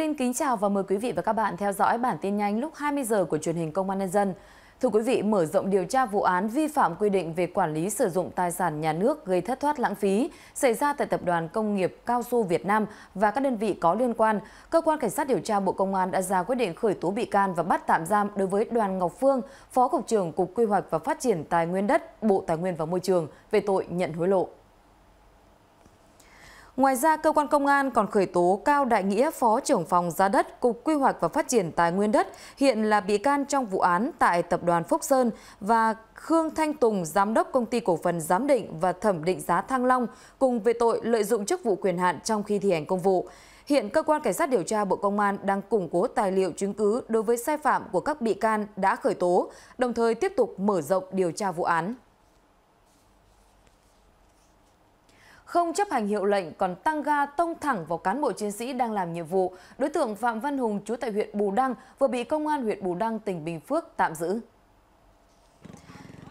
Xin kính chào và mời quý vị và các bạn theo dõi bản tin nhanh lúc 20 giờ của truyền hình Công an nhân dân. Thưa quý vị, mở rộng điều tra vụ án vi phạm quy định về quản lý sử dụng tài sản nhà nước gây thất thoát lãng phí xảy ra tại Tập đoàn Công nghiệp Cao su Việt Nam và các đơn vị có liên quan, cơ quan cảnh sát điều tra Bộ Công an đã ra quyết định khởi tố bị can và bắt tạm giam đối với Đoàn Ngọc Phương, Phó cục trưởng Cục Quy hoạch và Phát triển Tài nguyên đất, Bộ Tài nguyên và Môi trường về tội nhận hối lộ. Ngoài ra, cơ quan công an còn khởi tố Cao Đại Nghĩa, Phó trưởng phòng giá đất, Cục Quy hoạch và Phát triển Tài nguyên đất, hiện là bị can trong vụ án tại Tập đoàn Phúc Sơn và Khương Thanh Tùng, Giám đốc Công ty Cổ phần Giám định và Thẩm định giá Thăng Long, cùng về tội lợi dụng chức vụ quyền hạn trong khi thi hành công vụ. Hiện cơ quan cảnh sát điều tra Bộ Công an đang củng cố tài liệu chứng cứ đối với sai phạm của các bị can đã khởi tố, đồng thời tiếp tục mở rộng điều tra vụ án. Không chấp hành hiệu lệnh còn tăng ga tông thẳng vào cán bộ chiến sĩ đang làm nhiệm vụ, đối tượng Phạm Văn Hùng chú tại huyện Bù Đăng vừa bị công an huyện Bù Đăng tỉnh Bình Phước tạm giữ.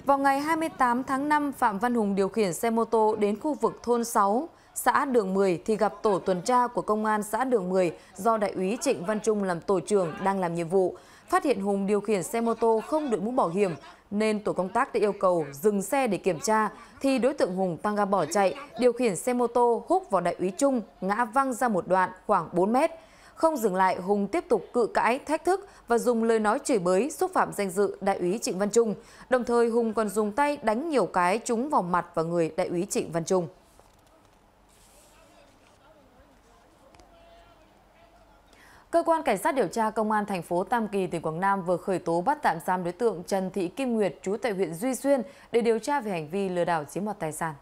Vào ngày 28 tháng 5, Phạm Văn Hùng điều khiển xe mô tô đến khu vực thôn 6 xã Đường 10 thì gặp tổ tuần tra của công an xã Đường 10 do đại úy Trịnh Văn Trung làm tổ trưởng đang làm nhiệm vụ. Phát hiện Hùng điều khiển xe mô tô không đội mũ bảo hiểm nên tổ công tác đã yêu cầu dừng xe để kiểm tra thì đối tượng Hùng tăng ga bỏ chạy, điều khiển xe mô tô húc vào đại úy Trung ngã văng ra một đoạn khoảng 4 mét. Không dừng lại, Hùng tiếp tục cự cãi, thách thức và dùng lời nói chửi bới xúc phạm danh dự đại úy Trịnh Văn Trung. Đồng thời Hùng còn dùng tay đánh nhiều cái trúng vào mặt và người đại úy Trịnh Văn Trung. Cơ quan Cảnh sát điều tra Công an thành phố Tam Kỳ, tỉnh Quảng Nam vừa khởi tố bắt tạm giam đối tượng Trần Thị Kim Nguyệt, trú tại huyện Duy Xuyên, để điều tra về hành vi lừa đảo chiếm đoạt tài sản.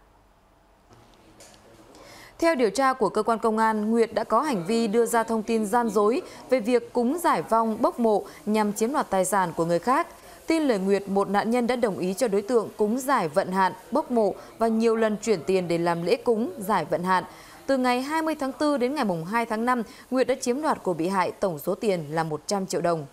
Theo điều tra của cơ quan công an, Nguyệt đã có hành vi đưa ra thông tin gian dối về việc cúng giải vong bốc mộ nhằm chiếm đoạt tài sản của người khác. Tin lời Nguyệt, một nạn nhân đã đồng ý cho đối tượng cúng giải vận hạn, bốc mộ và nhiều lần chuyển tiền để làm lễ cúng giải vận hạn. Từ ngày 20 tháng 4 đến ngày 2 tháng 5, Nguyệt đã chiếm đoạt của bị hại tổng số tiền là 100 triệu đồng.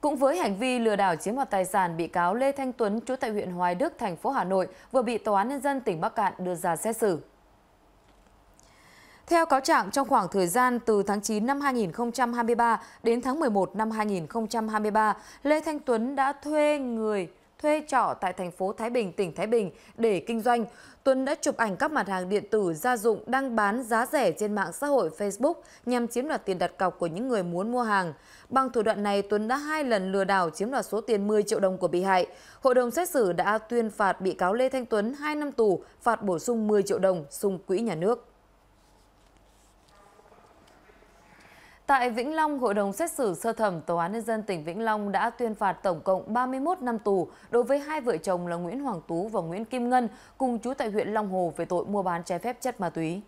Cũng với hành vi lừa đảo chiếm đoạt tài sản, bị cáo Lê Thanh Tuấn trú tại huyện Hoài Đức, thành phố Hà Nội vừa bị Tòa án Nhân dân tỉnh Bắc Cạn đưa ra xét xử. Theo cáo trạng, trong khoảng thời gian từ tháng 9 năm 2023 đến tháng 11 năm 2023, Lê Thanh Tuấn đã thuê người thuê trọ tại thành phố Thái Bình, tỉnh Thái Bình để kinh doanh. Tuấn đã chụp ảnh các mặt hàng điện tử gia dụng đang bán giá rẻ trên mạng xã hội Facebook nhằm chiếm đoạt tiền đặt cọc của những người muốn mua hàng. Bằng thủ đoạn này, Tuấn đã hai lần lừa đảo chiếm đoạt số tiền 10 triệu đồng của bị hại. Hội đồng xét xử đã tuyên phạt bị cáo Lê Thanh Tuấn 2 năm tù, phạt bổ sung 10 triệu đồng xung quỹ nhà nước. Tại Vĩnh Long, Hội đồng xét xử sơ thẩm Tòa án Nhân dân tỉnh Vĩnh Long đã tuyên phạt tổng cộng 31 năm tù đối với hai vợ chồng là Nguyễn Hoàng Tú và Nguyễn Kim Ngân cùng chú tại huyện Long Hồ về tội mua bán trái phép chất ma túy.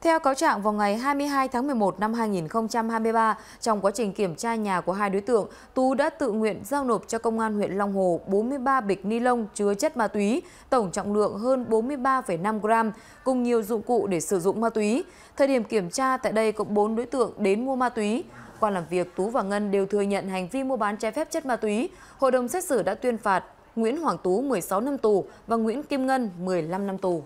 Theo cáo trạng, vào ngày 22 tháng 11 năm 2023, trong quá trình kiểm tra nhà của hai đối tượng, Tú đã tự nguyện giao nộp cho Công an huyện Long Hồ 43 bịch ni lông chứa chất ma túy, tổng trọng lượng hơn 43,5 gram, cùng nhiều dụng cụ để sử dụng ma túy. Thời điểm kiểm tra, tại đây có 4 đối tượng đến mua ma túy. Qua làm việc, Tú và Ngân đều thừa nhận hành vi mua bán trái phép chất ma túy. Hội đồng xét xử đã tuyên phạt Nguyễn Hoàng Tú 16 năm tù và Nguyễn Kim Ngân 15 năm tù.